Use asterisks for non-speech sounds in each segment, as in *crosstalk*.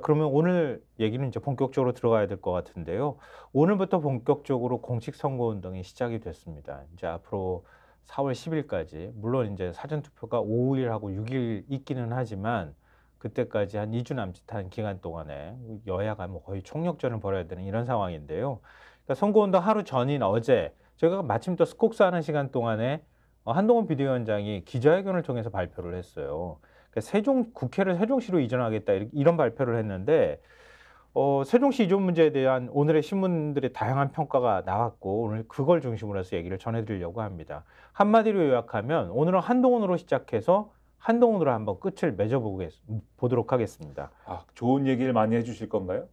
그러면 오늘 얘기는 이제 본격적으로 들어가야 될 것 같은데요. 오늘부터 본격적으로 공식 선거 운동이 시작이 됐습니다. 이제 앞으로 4월 10일까지 물론 이제 사전 투표가 5일하고 6일 있기는 하지만 그때까지 한 2주 남짓한 기간 동안에 여야가 뭐 거의 총력전을 벌여야 되는 이런 상황인데요. 그러니까 선거운동 하루 전인 어제 제가 마침 또 스콕스 하는 시간 동안에 어, 한동훈 비대위원장이 기자회견을 통해서 발표를 했어요. 그러니까 세종 국회를 세종시로 이전하겠다 이런 발표를 했는데 어, 세종시 이전 문제에 대한 오늘의 신문들의 다양한 평가가 나왔고 오늘 그걸 중심으로 해서 얘기를 전해드리려고 합니다. 한마디로 요약하면 오늘은 한동훈으로 시작해서 한동훈으로 한번 끝을 맺어보도록 하겠습니다. 아, 좋은 얘기를 많이 해주실 건가요?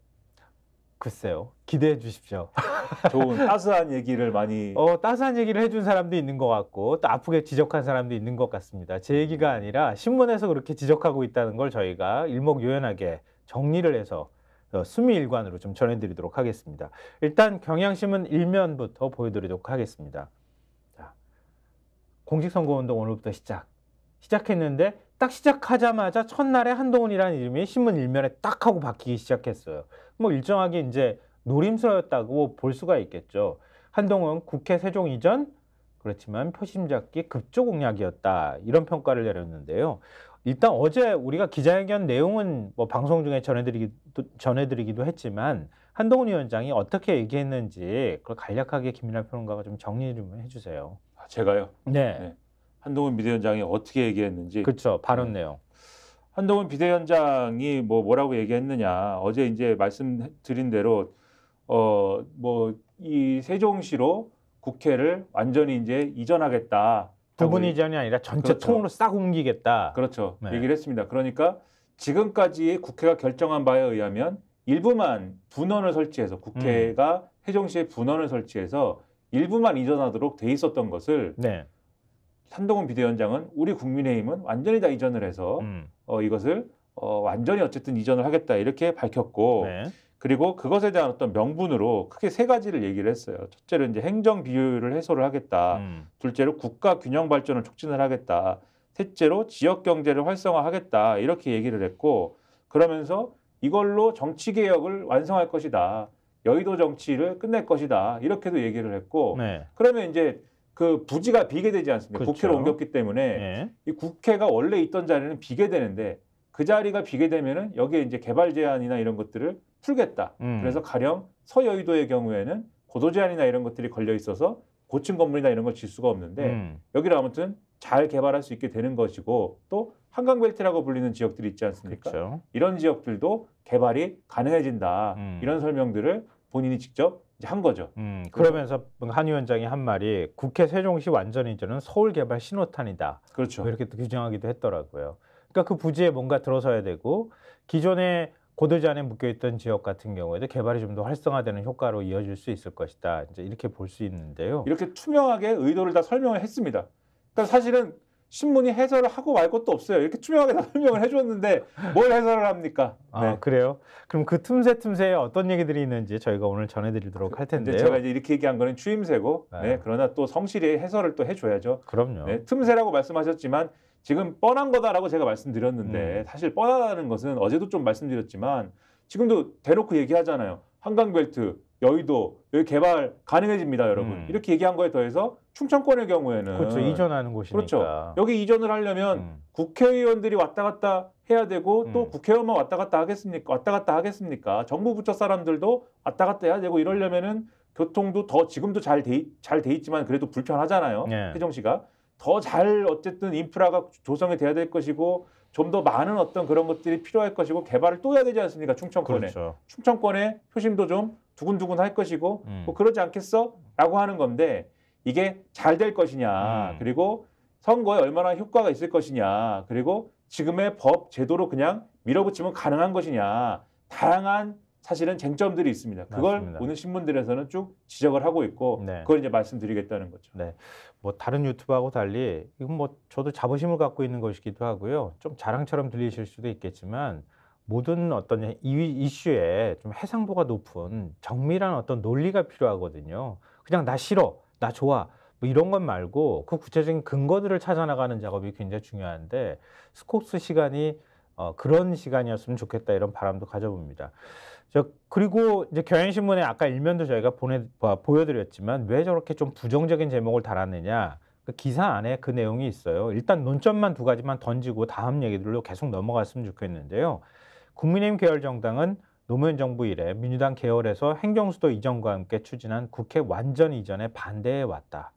글쎄요. 기대해 주십시오. *laughs* 좋은 따스한 얘기를 많이 어, 따스한 얘기를 해 준 사람도 있는 것 같고 또 아프게 지적한 사람도 있는 것 같습니다. 제 얘기가 아니라 신문에서 그렇게 지적하고 있다는 걸 저희가 일목요연하게 정리를 해서 어, 수미일관으로 좀 전해드리도록 하겠습니다. 일단 경향신문 1면부터 보여드리도록 하겠습니다. 자, 공직선거운동 오늘부터 시작. 시작했는데 딱 시작하자마자 첫날에 한동훈이라는 이름이 신문 일면에 딱 하고 바뀌기 시작했어요. 뭐 일정하게 이제 노림수였다고 볼 수가 있겠죠. 한동훈 국회 세종 이전 그렇지만 표심 잡기 급조 공약이었다 이런 평가를 내렸는데요. 일단 어제 우리가 기자회견 내용은 뭐 방송 중에 전해드리기도, 전해드리기도 했지만 한동훈 위원장이 어떻게 얘기했는지 그걸 간략하게 김민하 평론가가 좀 정리 좀 해주세요. 아, 제가요? 네. 네. 한동훈 비대위원장이 어떻게 얘기했는지. 그렇죠. 발언 네. 내용. 한동훈 비대위원장이 뭐 뭐라고 얘기했느냐. 어제 이제 말씀드린 대로 어 뭐 이 세종시로 국회를 완전히 이제 이전하겠다. 부분 이전이 아니라 전체 그렇죠. 통으로 싹 옮기겠다. 그렇죠. 네. 얘기를 했습니다. 그러니까 지금까지 국회가 결정한 바에 의하면 일부만 분원을 설치해서 국회가 음. 세종시에 분원을 설치해서 일부만 이전하도록 돼 있었던 것을 네. 산동훈 비대위원장은 우리 국민의힘은 완전히 다 이전을 해서 음. 어, 이것을 어, 완전히 어쨌든 이전을 하겠다 이렇게 밝혔고 네. 그리고 그것에 대한 어떤 명분으로 크게 세 가지를 얘기를 했어요. 첫째로 이제 행정 비효율을 해소를 하겠다. 음. 둘째로 국가 균형 발전을 촉진을 하겠다. 셋째로 지역 경제를 활성화하겠다. 이렇게 얘기를 했고 그러면서 이걸로 정치 개혁을 완성할 것이다. 여의도 정치를 끝낼 것이다. 이렇게도 얘기를 했고 네. 그러면 이제 그 부지가 비게 되지 않습니까? 그렇죠. 국회를 옮겼기 때문에 예. 이 국회가 원래 있던 자리는 비게 되는데 그 자리가 비게 되면은 여기에 이제 개발 제한이나 이런 것들을 풀겠다. 음. 그래서 가령 서여의도의 경우에는 고도 제한이나 이런 것들이 걸려 있어서 고층 건물이나 이런 걸 질 수가 없는데 음. 여기를 아무튼 잘 개발할 수 있게 되는 것이고 또 한강벨트라고 불리는 지역들이 있지 않습니까? 그렇죠. 이런 지역들도 개발이 가능해진다. 음. 이런 설명들을 본인이 직접 이제 한 거죠. 음, 그러면서 한 위원장이 한 말이 국회 세종시 완전 이전는 서울 개발 신호탄이다. 그렇죠. 뭐 이렇게 또 규정하기도 했더라고요. 그러니까 그 부지에 뭔가 들어서야 되고 기존에 고도지 안에 묶여있던 지역 같은 경우에도 개발이 좀 더 활성화되는 효과로 이어질 수 있을 것이다. 이제 이렇게 볼 수 있는데요. 이렇게 투명하게 의도를 다 설명을 했습니다. 그러니까 사실은 신문이 해설을 하고 말 것도 없어요. 이렇게 투명하게 다 *laughs* 설명을 해줬는데 뭘 해설을 합니까? 아, 네. 아 그래요? 그럼 그 틈새 틈새에 어떤 얘기들이 있는지 저희가 오늘 전해드리도록 할 텐데요. 제가 이제 이렇게 얘기한 거는 추임새고, 네. 네. 그러나 또 성실히 해설을 또 해줘야죠. 그럼요. 네, 틈새라고 말씀하셨지만 지금 뻔한 거다라고 제가 말씀드렸는데 음. 사실 뻔하다는 것은 어제도 좀 말씀드렸지만 지금도 대놓고 얘기하잖아요. 한강벨트 여의도 여기 개발 가능해집니다, 여러분. 음. 이렇게 얘기한 거에 더해서 충청권의 경우에는 그렇죠 이전하는 곳이니까 그렇죠. 여기 이전을 하려면 음. 국회의원들이 왔다 갔다 해야 되고 음. 또 음. 국회의원만 왔다 갔다 하겠습니까? 왔다 갔다 하겠습니까? 정부 부처 사람들도 왔다 갔다 해야 되고 이러려면은 교통도 더 지금도 잘돼잘돼 있지만 그래도 불편하잖아요. 네. 혜정 씨가 더 잘 어쨌든 인프라가 조성이 돼야 될 것이고 좀 더 많은 어떤 그런 것들이 필요할 것이고 개발을 또 해야 되지 않습니까? 충청권에. 그렇죠. 충청권에 표심도 좀 두근두근 할 것이고 음. 뭐 그러지 않겠어라고 하는 건데 이게 잘 될 것이냐 음. 그리고 선거에 얼마나 효과가 있을 것이냐 그리고 지금의 법 제도로 그냥 밀어붙이면 가능한 것이냐 다양한 사실은 쟁점들이 있습니다. 그걸 맞습니다. 오늘 신문들에서는 쭉 지적을 하고 있고 네. 그걸 이제 말씀드리겠다는 거죠. 네. 뭐 다른 유튜브하고 달리 이건 뭐 저도 자부심을 갖고 있는 것이기도 하고요. 좀 자랑처럼 들리실 수도 있겠지만 모든 어떤 이, 슈에좀 해상도가 높은 정밀한 어떤 논리가 필요하거든요. 그냥 나 싫어, 나 좋아. 뭐 이런 것 말고 그 구체적인 근거들을 찾아나가는 작업이 굉장히 중요한데 스콥스 시간이 어, 그런 시간이었으면 좋겠다 이런 바람도 가져봅니다. 저 그리고 이제 경향신문에 아까 일면도 저희가 보내 보여드렸지만 왜 저렇게 좀 부정적인 제목을 달았느냐 그 기사 안에 그 내용이 있어요. 일단 논점만 두 가지만 던지고 다음 얘기들로 계속 넘어갔으면 좋겠는데요. 국민의힘 계열 정당은 노무현 정부 이래 민주당 계열에서 행정수도 이전과 함께 추진한 국회 완전 이전에 반대해 왔다.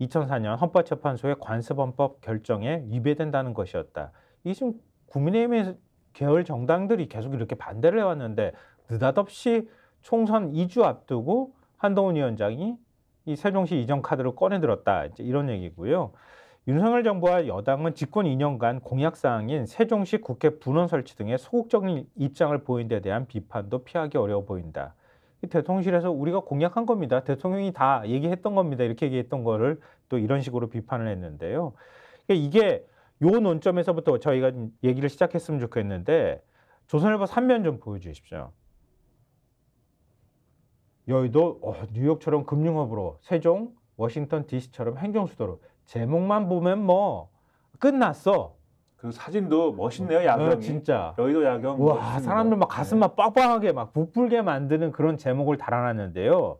2004년 헌법재판소의 관습헌법 결정에 위배된다는 것이었다. 이 지금 국민의힘 계열 정당들이 계속 이렇게 반대를 해왔는데 느닷없이 총선 2주 앞두고 한동훈 위원장이 이 세종시 이전 카드를 꺼내들었다. 이제 이런 얘기고요. 윤석열 정부와 여당은 집권 2년간 공약사항인 세종시 국회 분원 설치 등의 소극적인 입장을 보인 데 대한 비판도 피하기 어려워 보인다. 대통령실에서 우리가 공약한 겁니다. 대통령이 다 얘기했던 겁니다. 이렇게 얘기했던 거를 또 이런 식으로 비판을 했는데요. 그러니까 이게 요 논점에서부터 저희가 얘기를 시작했으면 좋겠는데 조선일보 3면 좀 보여주십시오. 여의도 어, 뉴욕처럼 금융업으로 세종 워싱턴 DC처럼 행정수도로 제목만 보면 뭐 끝났어. 그 사진도 멋있네요 어, 야경이. 어, 진짜. 여의도 야경. 와 멋있네요. 사람들 막 가슴만 네. 빡빡하게 막 부풀게 만드는 그런 제목을 달아놨는데요.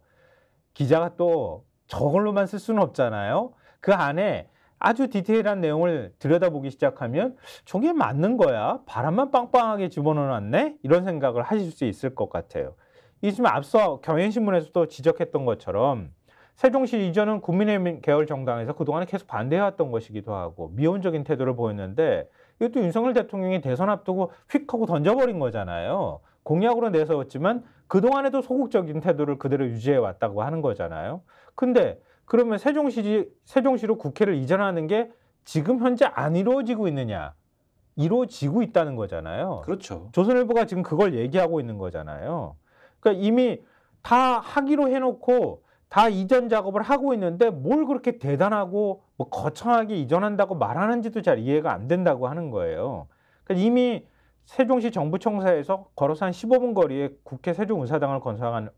기자가 또 저걸로만 쓸 수는 없잖아요. 그 안에 아주 디테일한 내용을 들여다보기 시작하면 저게 맞는 거야. 바람만 빵빵하게 집어넣어놨네. 이런 생각을 하실 수 있을 것 같아요. 이 지금 앞서 경향신문에서도 지적했던 것처럼 세종시 이전은 국민의힘 계열 정당에서 그동안 계속 반대해왔던 것이기도 하고 미온적인 태도를 보였는데 이것도 윤석열 대통령이 대선 앞두고 휙 하고 던져버린 거잖아요. 공약으로 내세웠지만 그동안에도 소극적인 태도를 그대로 유지해왔다고 하는 거잖아요. 근데 그러면 세종시, 세종시로 국회를 이전하는 게 지금 현재 안 이루어지고 있느냐. 이루어지고 있다는 거잖아요. 그렇죠. 조선일보가 지금 그걸 얘기하고 있는 거잖아요. 그러니까 이미 다 하기로 해놓고 다 이전 작업을 하고 있는데 뭘 그렇게 대단하고 뭐 거창하게 이전한다고 말하는지도 잘 이해가 안 된다고 하는 거예요. 그러니까 이미 세종시 정부청사에서 걸어서 한 15분 거리에 국회 세종의사당을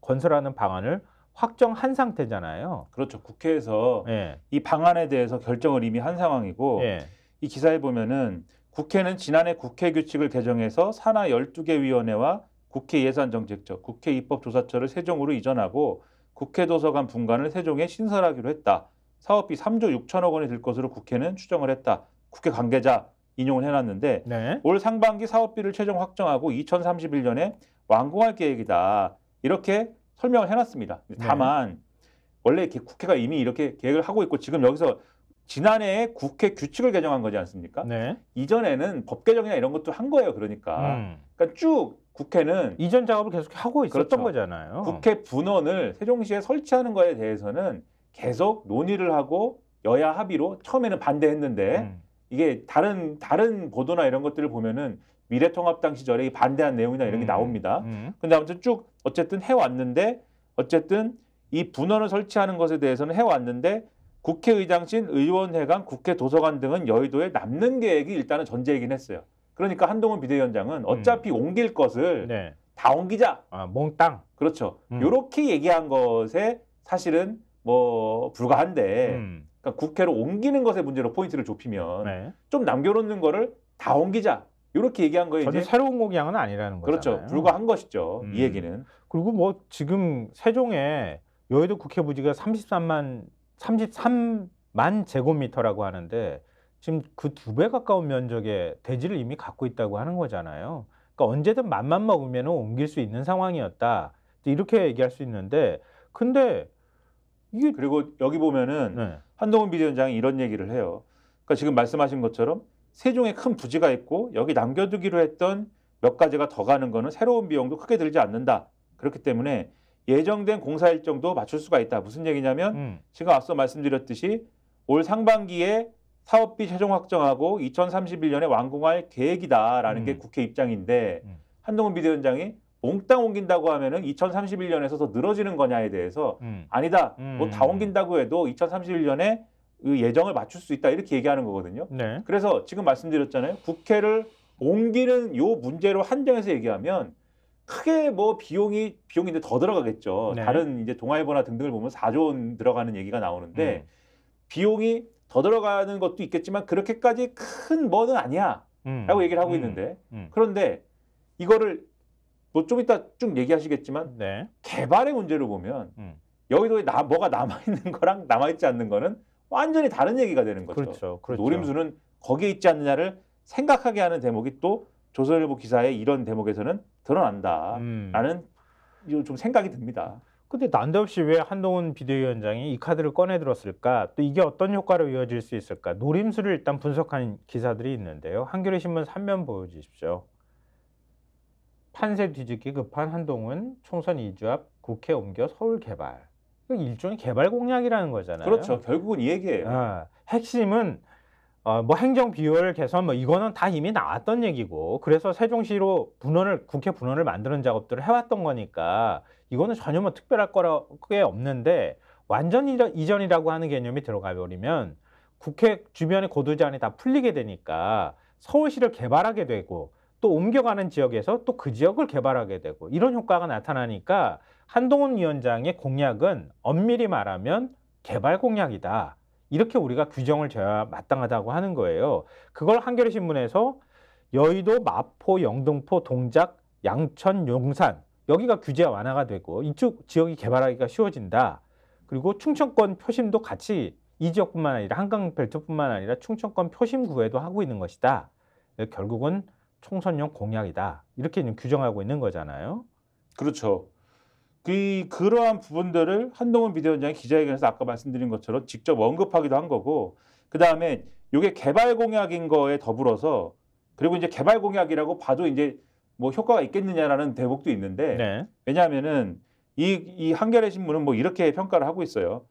건설하는 방안을 확정한 상태잖아요. 그렇죠. 국회에서 예. 이 방안에 대해서 결정을 이미 한 상황이고 예. 이 기사에 보면은 국회는 지난해 국회 규칙을 개정해서 산하 12개 위원회와 국회 예산정책처, 국회 입법조사처를 세종으로 이전하고 국회도서관 분관을 세종에 신설하기로 했다. 사업비 3조 6천억 원이 들 것으로 국회는 추정을 했다. 국회 관계자 인용을 해놨는데 네. 올 상반기 사업비를 최종 확정하고 2031년에 완공할 계획이다. 이렇게 설명을 해놨습니다. 네. 다만 네. 원래 국회가 이미 이렇게 계획을 하고 있고 지금 여기서 지난해에 국회 규칙을 개정한 거지 않습니까? 네. 이전에는 법 개정이나 이런 것도 한 거예요. 그러니까, 음. 그러니까 쭉 국회는 이전 작업을 계속 하고 있었던 그렇죠. 거잖아요. 국회 분원을 세종시에 설치하는 거에 대해서는 계속 논의를 하고 여야 합의로 처음에는 반대했는데 음. 이게 다른 다른 보도나 이런 것들을 보면은 미래통합당 시절에 반대한 내용이나 이런 게 음. 나옵니다. 음. 근데 아무튼 쭉 어쨌든 해왔는데 어쨌든 이 분원을 설치하는 것에 대해서는 해왔는데 국회의장실, 의원회관, 국회 도서관 등은 여의도에 남는 계획이 일단은 전제이긴 했어요. 그러니까 한동훈 비대위원장은 어차피 음. 옮길 것을 네. 다 옮기자. 아, 몽땅. 그렇죠. 이렇게 음. 얘기한 것에 사실은 뭐 불과한데 음. 그러니까 국회를 옮기는 것에 문제로 포인트를 좁히면 네. 좀 남겨놓는 거를 다 옮기자. 이렇게 얘기한 거에 전혀 이제 새로운 공약은 아니라는 거죠. 그렇죠. 거잖아요. 불과한 것이죠. 이 음. 얘기는. 그리고 뭐 지금 세종에 여의도 국회 부지가 33만 33만 제곱미터라고 하는데 지금 그 두 배 가까운 면적의 대지를 이미 갖고 있다고 하는 거잖아요. 그러니까 언제든 맛만 먹으면 옮길 수 있는 상황이었다. 이렇게 얘기할 수 있는데 근데 이게 그리고 여기 보면은 네. 한동훈 비대위원장이 이런 얘기를 해요. 그러니까 지금 말씀하신 것처럼 세종에 큰 부지가 있고 여기 남겨두기로 했던 몇 가지가 더 가는 거는 새로운 비용도 크게 들지 않는다. 그렇기 때문에 예정된 공사 일정도 맞출 수가 있다. 무슨 얘기냐면 음. 지금 앞서 말씀드렸듯이 올 상반기에 사업비 최종 확정하고 2031년에 완공할 계획이다라는 음. 게 국회 입장인데 음. 한동훈 비대위원장이 몽땅 옮긴다고 하면은 2031년에서 더 늘어지는 거냐에 대해서 음. 아니다. 음. 뭐다 옮긴다고 해도 2031년에 그 예정을 맞출 수 있다 이렇게 얘기하는 거거든요. 네. 그래서 지금 말씀드렸잖아요. 국회를 옮기는 요 문제로 한정해서 얘기하면 크게 뭐 비용이 비용인데 더 들어가겠죠. 네. 다른 이제 동아일보나 등등을 보면 4조 원 들어가는 얘기가 나오는데 음. 비용이 더 들어가는 것도 있겠지만 그렇게까지 큰 뭐는 아니야. 라고 음. 얘기를 하고 음. 있는데 음. 그런데 이거를 뭐 좀 이따 쭉 얘기하시겠지만 네. 개발의 문제를 보면 음. 여기도 나, 뭐가 남아있는 거랑 남아있지 않는 거는 완전히 다른 얘기가 되는 거죠. 그렇죠, 그렇죠. 노림수는 거기에 있지 않느냐를 생각하게 하는 대목이 또 조선일보 기사의 이런 대목에서는 드러난다라는 음. 좀 생각이 듭니다. 근데 난데없이 왜 한동훈 비대위원장이 이 카드를 꺼내 들었을까? 또 이게 어떤 효과로 이어질 수 있을까? 노림수를 일단 분석한 기사들이 있는데요. 한겨레 신문 3면 보여주십시오. 판세 뒤집기 급한 한동훈 총선 2주 앞 국회 옮겨 서울 개발. 일종의 개발 공약이라는 거잖아요. 그렇죠. 결국은 이 얘기예요. 아, 핵심은 어, 뭐 행정 비율 개선 뭐 이거는 다 이미 나왔던 얘기고 그래서 세종시로 분원을 국회 분원을 만드는 작업들을 해왔던 거니까 이거는 전혀 뭐 특별할 거라 그게 없는데 완전 이전이라고 하는 개념이 들어가 버리면 국회 주변의 고도제한이 다 풀리게 되니까 서울시를 개발하게 되고 또 옮겨가는 지역에서 또 그 지역을 개발하게 되고 이런 효과가 나타나니까 한동훈 위원장의 공약은 엄밀히 말하면 개발 공약이다. 이렇게 우리가 규정을 져야 마땅하다고 하는 거예요. 그걸 한겨레 신문에서 여의도, 마포, 영등포, 동작, 양천, 용산 여기가 규제 완화가 되고 이쪽 지역이 개발하기가 쉬워진다. 그리고 충청권 표심도 같이 이 지역뿐만 아니라 한강벨트뿐만 아니라 충청권 표심 구에도 하고 있는 것이다. 결국은 총선용 공약이다. 이렇게 규정하고 있는 거잖아요. 그렇죠. 그, 그러한 부분들을 한동훈 비대위원장이 기자회견에서 아까 말씀드린 것처럼 직접 언급하기도 한 거고, 그 다음에 이게 개발 공약인 거에 더불어서, 그리고 이제 개발 공약이라고 봐도 이제 뭐 효과가 있겠느냐라는 대목도 있는데, 네. 왜냐하면은 이, 이 한겨레 신문은 뭐 이렇게 평가를 하고 있어요.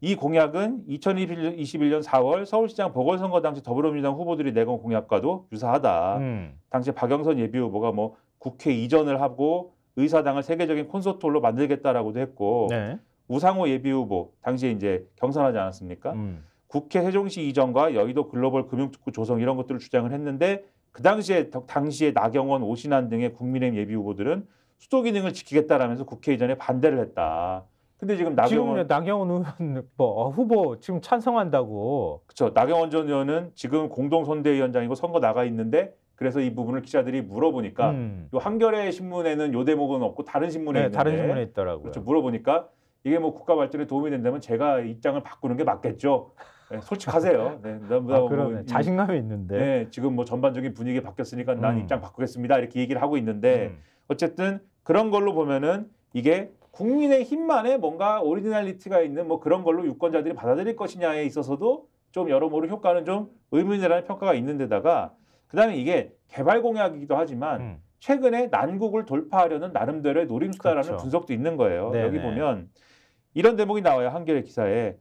이 공약은 2021년 4월 서울시장 보궐선거 당시 더불어민주당 후보들이 내건 공약과도 유사하다. 음. 당시 박영선 예비 후보가 뭐 국회 이전을 하고 의사당을 세계적인 콘서트홀로 만들겠다라고도 했고 네. 우상호 예비후보 당시에 이제 경선하지 않았습니까? 음. 국회 세종시 이전과 여의도 글로벌 금융특구 조성 이런 것들을 주장을 했는데 그 당시에 당시에 나경원, 오신환 등의 국민의힘 예비 후보들은 수도 기능을 지키겠다라면서 국회 이전에 반대를 했다. 근데 지금 나경원 나경원 의원 *laughs* 뭐, 어, 후보 지금 찬성한다고. 그렇죠. 나경원 전 의원은 지금 공동 선대위원장이고 선거 나가 있는데 그래서 이 부분을 기자들이 물어보니까 음. 한겨레 신문에는 요 대목은 없고 다른 신문에 네, 있는데 다른 신문에 있더라고요. 그렇죠. 물어보니까 이게 뭐 국가 발전에 도움이 된다면 제가 입장을 바꾸는 게 맞겠죠. 네, 솔직하세요. 네, 아, 그러 뭐, 자신감이 있는데. 네, 지금 뭐 전반적인 분위기 바뀌었으니까 난 음. 입장 바꾸겠습니다. 이렇게 얘기를 하고 있는데 음. 어쨌든 그런 걸로 보면은 이게 국민의 힘만의 뭔가 오리지널리티가 있는 뭐 그런 걸로 유권자들이 받아들일 것이냐에 있어서도 좀 여러모로 효과는 좀 의문이라는 평가가 있는데다가 그다음에 이게 개발 공약이기도 하지만 음. 최근에 난국을 돌파하려는 나름대로의 노림수다라는 그렇죠. 분석도 있는 거예요. 네네. 여기 보면 이런 대목이 나와요. 한겨레 기사에.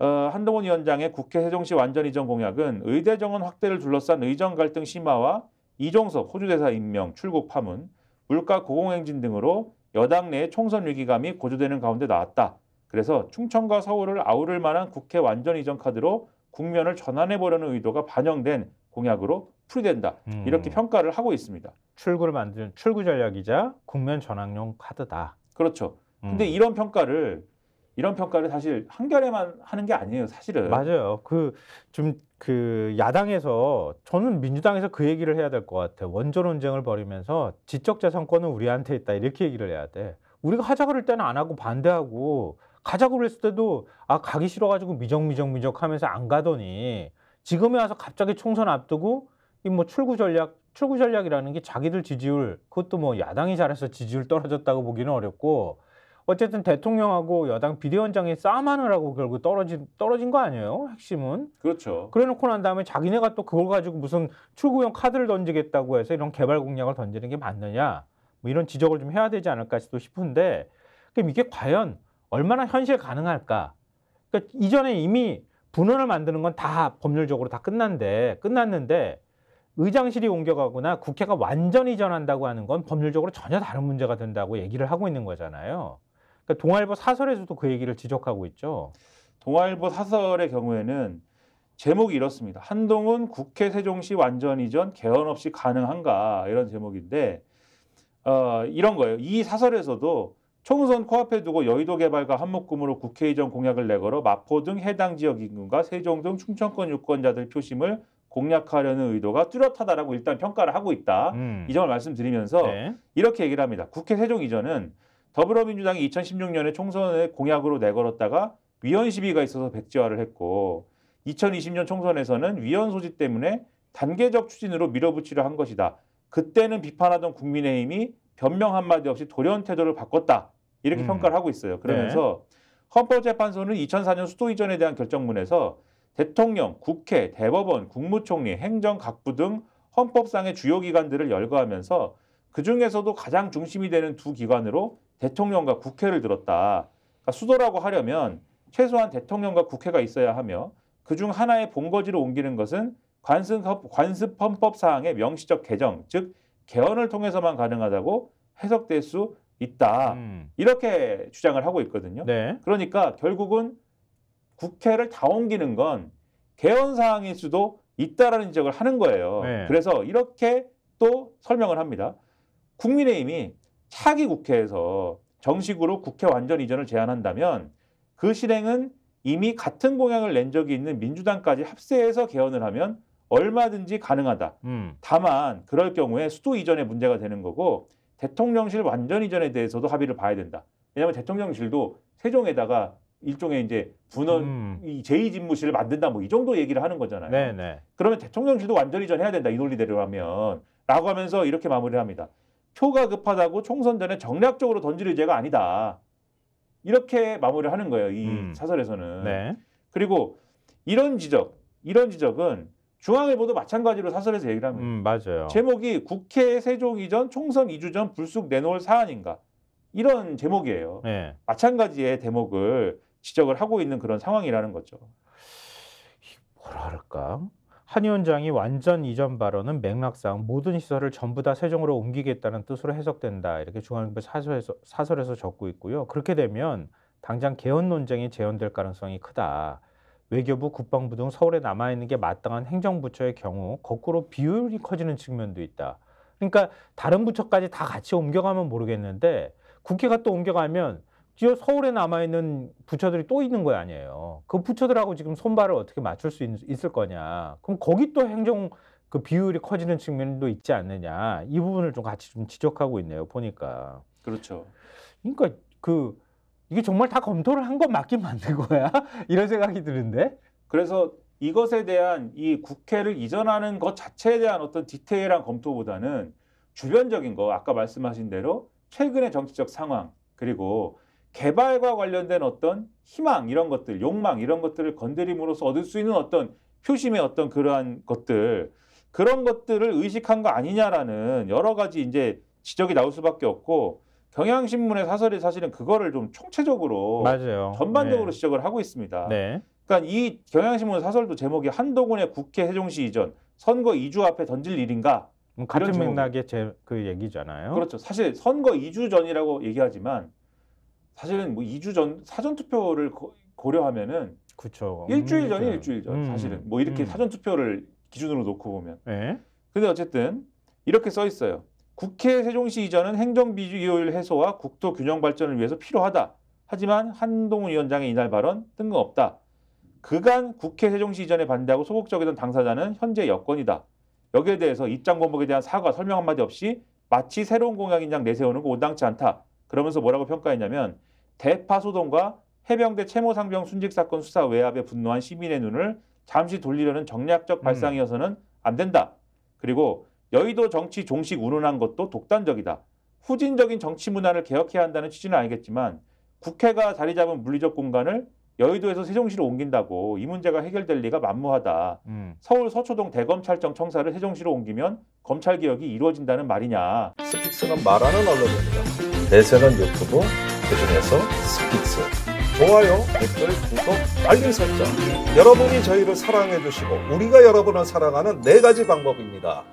어, 한동훈 위원장의 국회 세종시 완전 이전 공약은 의대 정원 확대를 둘러싼 의정 갈등 심화와 이종섭 호주 대사 임명, 출국 파문, 물가 고공행진 등으로 여당 내 총선 위기감이 고조되는 가운데 나왔다. 그래서 충청과 서울을 아우를 만한 국회 완전 이전 카드로 국면을 전환해 보려는 의도가 반영된 공약으로 풀이된다. 음. 이렇게 평가를 하고 있습니다. 출구를 만드는 출구 전략이자 국면 전환용 카드다. 그렇죠. 음. 근데 이런 평가를 이런 평가를 사실 한결에만 하는 게 아니에요, 사실은. 맞아요. 그 좀그 그 야당에서 저는 민주당에서 그 얘기를 해야 될 것 같아요. 원조 논쟁을 벌이면서 지적 재산권은 우리한테 있다 이렇게 얘기를 해야 돼. 우리가 하자 그럴 때는 안 하고 반대하고 가자고 그랬을 때도 아 가기 싫어가지고 미적미적미적하면서 안 가더니 지금에 와서 갑자기 총선 앞두고 이뭐 출구 전략, 출구 전략이라는 게 자기들 지지율, 그것도 뭐 야당이 잘해서 지지율 떨어졌다고 보기는 어렵고, 어쨌든 대통령하고 여당 비대위원장이 싸움하느라고 결국 떨어진 떨어진 거 아니에요? 핵심은 그렇죠. 그래놓고 난 다음에 자기네가 또 그걸 가지고 무슨 출구용 카드를 던지겠다고 해서 이런 개발 공약을 던지는 게 맞느냐? 뭐 이런 지적을 좀 해야 되지 않을까 싶은데 그럼 이게 과연 얼마나 현실 가능할까? 그러니까 이전에 이미 분원을 만드는 건 다 법률적으로 다 끝난데 끝났는데 의장실이 옮겨가거나 국회가 완전히 전한다고 하는 건 법률적으로 전혀 다른 문제가 된다고 얘기를 하고 있는 거잖아요. 그러니까 동아일보 사설에서도 그 얘기를 지적하고 있죠. 동아일보 사설의 경우에는 제목이 이렇습니다. 한동훈 국회 세종시 완전 이전 개헌 없이 가능한가 이런 제목인데 어, 이런 거예요. 이 사설에서도 총선 코앞에 두고 여의도 개발과 한목금으로 국회 이전 공약을 내걸어 마포 등 해당 지역 인근과 세종 등 충청권 유권자들 표심을 공략하려는 의도가 뚜렷하다라고 일단 평가를 하고 있다. 음. 이 점을 말씀드리면서 네. 이렇게 얘기를 합니다. 국회 세종 이전은 더불어민주당이 2016년에 총선을 공약으로 내걸었다가 위헌 시비가 있어서 백지화를 했고 2020년 총선에서는 위헌 소지 때문에 단계적 추진으로 밀어붙이려 한 것이다. 그때는 비판하던 국민의힘이 변명 한마디 없이 돌연 태도를 바꿨다. 이렇게 음. 평가를 하고 있어요. 그러면서 네. 헌법재판소는 2004년 수도 이전에 대한 결정문에서 대통령, 국회, 대법원, 국무총리, 행정 각부 등 헌법상의 주요 기관들을 열거하면서 그 중에서도 가장 중심이 되는 두 기관으로 대통령과 국회를 들었다. 그러니까 수도라고 하려면 최소한 대통령과 국회가 있어야 하며 그 중 하나의 본거지로 옮기는 것은 관습, 관습 헌법 사항의 명시적 개정, 즉 개헌을 통해서만 가능하다고 해석될 수 있다. 음. 이렇게 주장을 하고 있거든요. 네. 그러니까 결국은 국회를 다 옮기는 건 개헌 사항일 수도 있다라는 지적을 하는 거예요. 네. 그래서 이렇게 또 설명을 합니다. 국민의힘이 차기 국회에서 정식으로 국회 완전 이전을 제안한다면 그 실행은 이미 같은 공약을 낸 적이 있는 민주당까지 합세해서 개헌을 하면 얼마든지 가능하다. 음. 다만 그럴 경우에 수도 이전의 문제가 되는 거고 대통령실 완전 이전에 대해서도 합의를 봐야 된다. 왜냐하면 대통령실도 세종에다가 일종의 이제 분원 음. 이 제2 집무실을 만든다 뭐 이 정도 얘기를 하는 거잖아요. 네네. 네. 그러면 대통령실도 완전히 전해야 된다 이 논리대로 하면 라고 하면서 이렇게 마무리를 합니다. 표가 급하다고 총선 전에 정략적으로 던질 의제가 아니다. 이렇게 마무리를 하는 거예요. 이 음. 사설에서는. 네. 그리고 이런 지적, 이런 지적은 중앙일보도 마찬가지로 사설에서 얘기를 합니다. 음, 맞아요. 제목이 국회 세종 이전 총선 2주 전 불쑥 내놓을 사안인가. 이런 제목이에요. 네. 마찬가지의 대목을 지적을 하고 있는 그런 상황이라는 거죠. 뭐랄까 한 위원장이 완전 이전 발언은 맥락상 모든 시설을 전부 다 세종으로 옮기겠다는 뜻으로 해석된다 이렇게 중앙일보 사설에서 사설에서 적고 있고요. 그렇게 되면 당장 개헌 논쟁이 재현될 가능성이 크다. 외교부, 국방부 등 서울에 남아 있는 게 마땅한 행정부처의 경우 거꾸로 비율이 커지는 측면도 있다. 그러니까 다른 부처까지 다 같이 옮겨가면 모르겠는데 국회가 또 옮겨가면 지역 서울에 남아있는 부처들이 또 있는 거 아니에요. 그 부처들하고 지금 손발을 어떻게 맞출 수 있, 을 거냐. 그럼 거기 또 행정 그 비율이 커지는 측면도 있지 않느냐. 이 부분을 좀 같이 좀 지적하고 있네요. 보니까. 그렇죠. 그러니까 그 이게 정말 다 검토를 한 건 맞긴 맞는 거야. *laughs* 이런 생각이 드는데. 그래서 이것에 대한 이 국회를 이전하는 것 자체에 대한 어떤 디테일한 검토보다는 주변적인 거 아까 말씀하신 대로 최근의 정치적 상황 그리고 개발과 관련된 어떤 희망 이런 것들, 욕망 이런 것들을 건드림으로써 얻을 수 있는 어떤 표심의 어떤 그러한 것들 그런 것들을 의식한 거 아니냐라는 여러 가지 이제 지적이 나올 수밖에 없고 경향신문의 사설이 사실은 그거를 좀 총체적으로 맞아요. 전반적으로 네. 지적을 하고 있습니다. 네. 그러니까 이 경향신문 사설도 제목이 한동훈의 국회 해종시 이전 선거 2주 앞에 던질 일인가? 음, 같은 맥락의 제, 그 얘기잖아요. 그렇죠. 사실 선거 2주 전이라고 얘기하지만 사실은 뭐 2주 전 사전 투표를 고, 려하면은 그렇죠. 음, 일주일 전이 일주일 전 음. 사실은 음. 뭐 이렇게 음. 사전 투표를 기준으로 놓고 보면. 네. 근데 어쨌든 이렇게 써 있어요. 국회 세종시 이전은 행정 비효율 해소와 국토 균형 발전을 위해서 필요하다. 하지만 한동훈 위원장의 이날 발언 뜬금없다. 그간 국회 세종시 이전에 반대하고 소극적이던 당사자는 현재 여건이다. 여기에 대해서 입장 번복에 대한 사과 설명 한마디 없이 마치 새로운 공약인장 내세우는 거 온당치 않다. 그러면서 뭐라고 평가했냐면 대파 소동과 해병대 채모 상병 순직 사건 수사 외압에 분노한 시민의 눈을 잠시 돌리려는 정략적 음. 발상이어서는 안 된다. 그리고 여의도 정치 종식 운운한 것도 독단적이다. 후진적인 정치 문화를 개혁해야 한다는 취지는 아니겠지만 국회가 자리 잡은 물리적 공간을 여의도에서 세종시로 옮긴다고 이 문제가 해결될 리가 만무하다. 음. 서울 서초동 대검찰청 청사를 세종시로 옮기면 검찰 개혁이 이루어진다는 말이냐. 스픽스가 말하는 언론입니다. 대세는 유튜브, 그 중에서 스피스. 좋아요, 댓글, 구독, 알림 설정. 여러분이 저희를 사랑해주시고, 우리가 여러분을 사랑하는 네 가지 방법입니다.